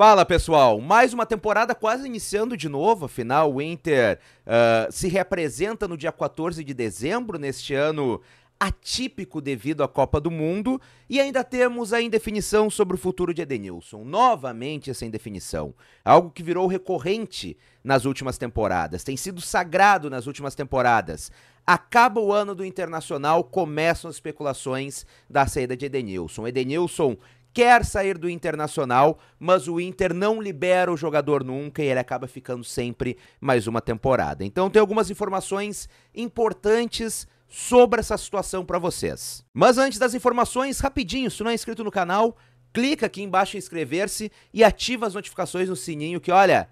Fala pessoal, mais uma temporada quase iniciando de novo, afinal o Inter uh, se representa no dia 14 de dezembro neste ano atípico devido à Copa do Mundo e ainda temos a indefinição sobre o futuro de Edenilson. Novamente essa indefinição, algo que virou recorrente nas últimas temporadas, tem sido sagrado nas últimas temporadas. Acaba o ano do Internacional, começam as especulações da saída de Edenilson. Edenilson quer sair do Internacional, mas o Inter não libera o jogador nunca e ele acaba ficando sempre mais uma temporada. Então tem algumas informações importantes sobre essa situação para vocês. Mas antes das informações, rapidinho, se não é inscrito no canal, clica aqui embaixo em inscrever-se e ativa as notificações no sininho que, olha,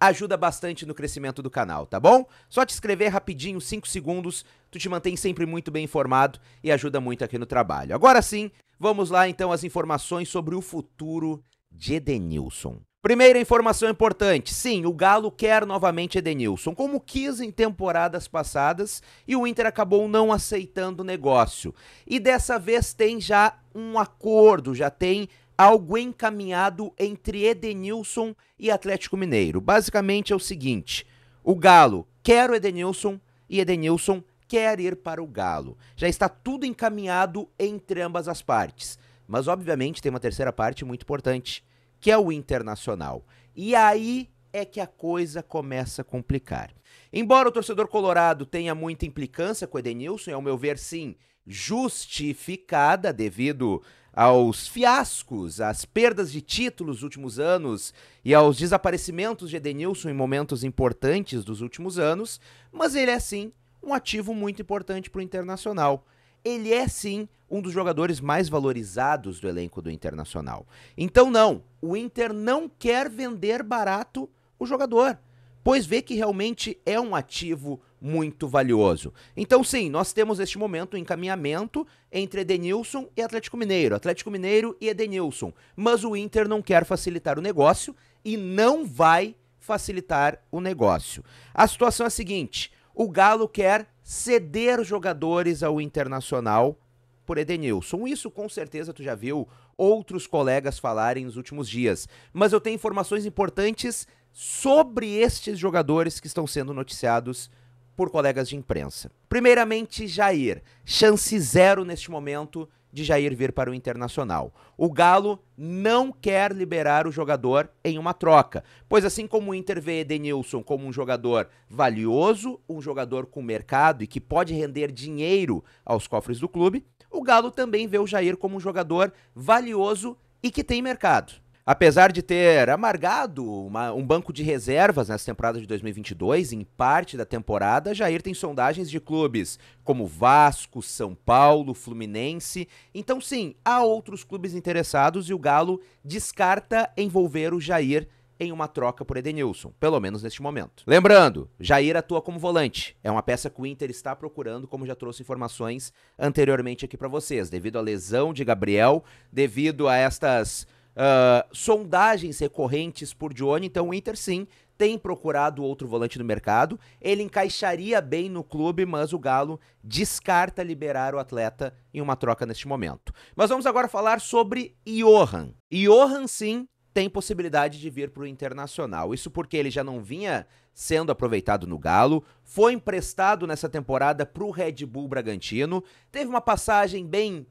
ajuda bastante no crescimento do canal, tá bom? Só te inscrever rapidinho, 5 segundos, tu te mantém sempre muito bem informado e ajuda muito aqui no trabalho. Agora sim, Vamos lá então as informações sobre o futuro de Edenilson. Primeira informação importante: sim, o Galo quer novamente Edenilson, como quis em temporadas passadas, e o Inter acabou não aceitando o negócio. E dessa vez tem já um acordo, já tem algo encaminhado entre Edenilson e Atlético Mineiro. Basicamente é o seguinte: o Galo quer o Edenilson e Edenilson quer ir para o Galo. Já está tudo encaminhado entre ambas as partes. Mas, obviamente, tem uma terceira parte muito importante, que é o Internacional. E aí é que a coisa começa a complicar. Embora o torcedor colorado tenha muita implicância com o Edenilson, e ao meu ver, sim, justificada devido aos fiascos, às perdas de títulos nos últimos anos e aos desaparecimentos de Edenilson em momentos importantes dos últimos anos, mas ele é sim um ativo muito importante para o Internacional. Ele é sim um dos jogadores mais valorizados do elenco do Internacional. Então, não, o Inter não quer vender barato o jogador, pois vê que realmente é um ativo muito valioso. Então, sim, nós temos neste momento um encaminhamento entre Edenilson e Atlético Mineiro, Atlético Mineiro e Edenilson. Mas o Inter não quer facilitar o negócio e não vai facilitar o negócio. A situação é a seguinte: o Galo quer ceder jogadores ao Internacional por Edenilson. Isso com certeza tu já viu outros colegas falarem nos últimos dias. Mas eu tenho informações importantes sobre estes jogadores que estão sendo noticiados por colegas de imprensa. Primeiramente, Jair. Chance zero neste momento de Jair vir para o Internacional. O Galo não quer liberar o jogador em uma troca, pois assim como o Inter vê Edenilson como um jogador valioso, um jogador com mercado e que pode render dinheiro aos cofres do clube, o Galo também vê o Jair como um jogador valioso e que tem mercado. Apesar de ter amargado uma, um banco de reservas nessa temporada de 2022, em parte da temporada, Jair tem sondagens de clubes como Vasco, São Paulo, Fluminense. Então, sim, há outros clubes interessados e o Galo descarta envolver o Jair em uma troca por Edenilson, pelo menos neste momento. Lembrando, Jair atua como volante. É uma peça que o Inter está procurando, como já trouxe informações anteriormente aqui para vocês, devido à lesão de Gabriel, devido a estas uh, sondagens recorrentes por Johnny, então o Inter sim tem procurado outro volante no mercado. Ele encaixaria bem no clube, mas o Galo descarta liberar o atleta em uma troca neste momento. Mas vamos agora falar sobre Johan. Johan, sim, tem possibilidade de vir para o Internacional. Isso porque ele já não vinha sendo aproveitado no Galo, foi emprestado nessa temporada para o Red Bull Bragantino, teve uma passagem bem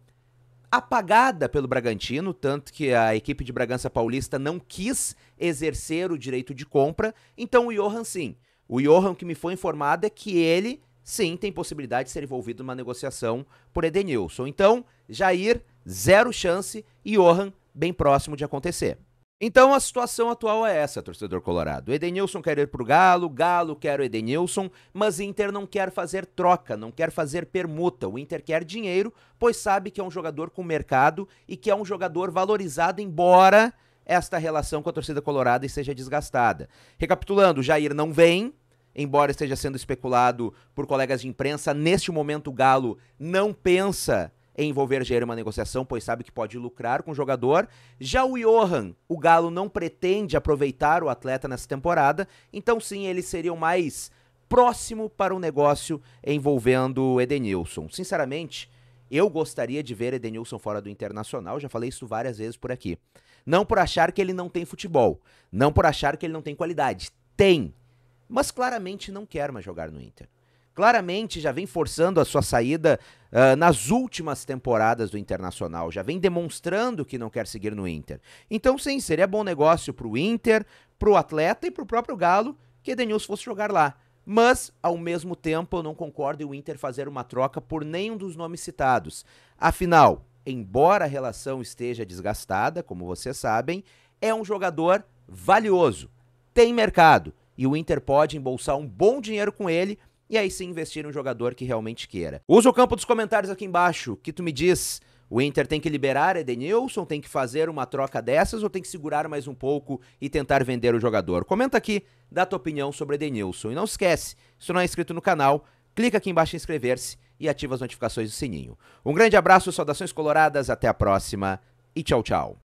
apagada pelo Bragantino, tanto que a equipe de Bragança Paulista não quis exercer o direito de compra. Então o Johan sim. O Johan que me foi informado é que ele sim tem possibilidade de ser envolvido numa negociação por Edenilson. Então, Jair, zero chance, e Johan bem próximo de acontecer. Então a situação atual é essa, torcedor colorado. Edenilson quer ir pro Galo, Galo quer o Edenilson, mas Inter não quer fazer troca, não quer fazer permuta. O Inter quer dinheiro, pois sabe que é um jogador com mercado e que é um jogador valorizado, embora esta relação com a torcida colorada esteja desgastada. Recapitulando, Jair não vem, embora esteja sendo especulado por colegas de imprensa, neste momento o Galo não pensa envolver Jair uma negociação, pois sabe que pode lucrar com o jogador. Já o Johan, o Galo não pretende aproveitar o atleta nessa temporada, então sim, ele seria o mais próximo para um negócio envolvendo Edenilson. Sinceramente, eu gostaria de ver Edenilson fora do Internacional, já falei isso várias vezes por aqui. Não por achar que ele não tem futebol, não por achar que ele não tem qualidade. Tem, mas claramente não quer mais jogar no Inter. Claramente já vem forçando a sua saída ah, nas últimas temporadas do Internacional, já vem demonstrando que não quer seguir no Inter. Então, sim, seria bom negócio para o Inter, para o atleta e para o próprio Galo que Edenilson fosse jogar lá. Mas, ao mesmo tempo, eu não concordo em o Inter fazer uma troca por nenhum dos nomes citados. Afinal, embora a relação esteja desgastada, como vocês sabem, é um jogador valioso, tem mercado e o Inter pode embolsar um bom dinheiro com ele e aí sim investir em um jogador que realmente queira. Usa o campo dos comentários aqui embaixo, que tu me diz. O Inter tem que liberar Edenilson, tem que fazer uma troca dessas ou tem que segurar mais um pouco e tentar vender o jogador? Comenta aqui, dá tua opinião sobre Edenilson. E não esquece, se não é inscrito no canal, clica aqui embaixo em inscrever-se e ativa as notificações do sininho. Um grande abraço, saudações coloradas, até a próxima e tchau, tchau.